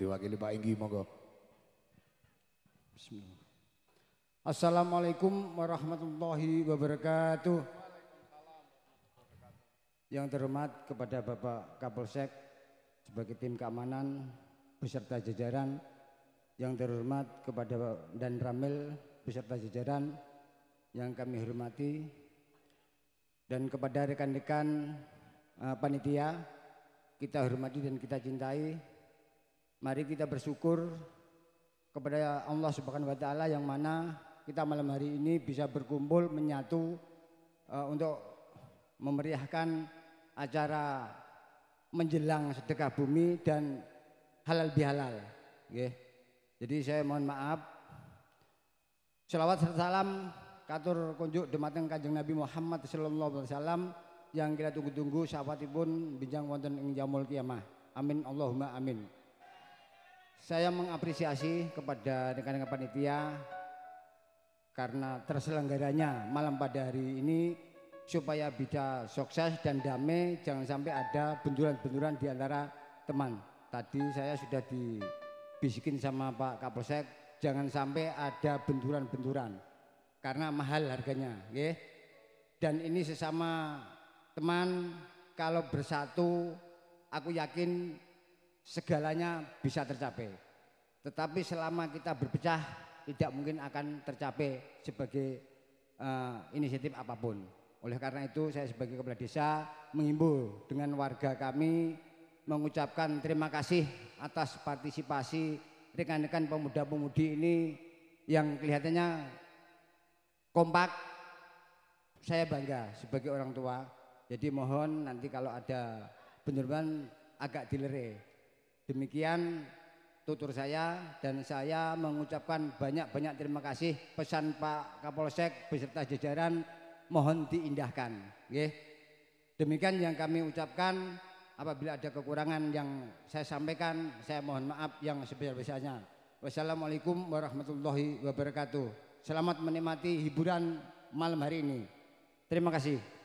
Diwakili Pak Inggi monggo. Bismillah. Assalamualaikum warahmatullahi wabarakatuh. Yang terhormat kepada Bapak Kapolsek sebagai tim keamanan beserta jajaran. Yang terhormat kepada Dan Ramil beserta jajaran yang kami hormati dan kepada rekan-rekan uh, panitia kita hormati dan kita cintai Mari kita bersyukur kepada Allah Subhanahu wa taala yang mana kita malam hari ini bisa berkumpul menyatu uh, untuk memeriahkan acara menjelang sedekah bumi dan halal bihalal. Okay. Jadi saya mohon maaf. Selawat serta salam katur kunjuk dumateng kajeng Nabi Muhammad sallallahu alaihi wasallam yang kita tunggu-tunggu sahabatipun bincang wonten ing jamul kiamah. Amin Allahumma amin. Saya mengapresiasi kepada rekan-rekan panitia karena terselenggaranya malam pada hari ini supaya bisa sukses dan damai jangan sampai ada benturan-benturan di antara teman. Tadi saya sudah dibisikin sama Pak Kapolsek jangan sampai ada benturan-benturan karena mahal harganya, ya. Dan ini sesama teman kalau bersatu aku yakin segalanya bisa tercapai. Tetapi selama kita berpecah tidak mungkin akan tercapai sebagai uh, inisiatif apapun. Oleh karena itu saya sebagai kepala desa mengimbau dengan warga kami mengucapkan terima kasih atas partisipasi rekan-rekan pemuda-pemudi ini yang kelihatannya kompak. Saya bangga sebagai orang tua. Jadi mohon nanti kalau ada penyerbuan agak dilerai Demikian tutur saya dan saya mengucapkan banyak-banyak terima kasih pesan Pak Kapolsek beserta jajaran mohon diindahkan. Okay. Demikian yang kami ucapkan apabila ada kekurangan yang saya sampaikan saya mohon maaf yang sebesar-besarnya. Wassalamualaikum warahmatullahi wabarakatuh. Selamat menikmati hiburan malam hari ini. Terima kasih.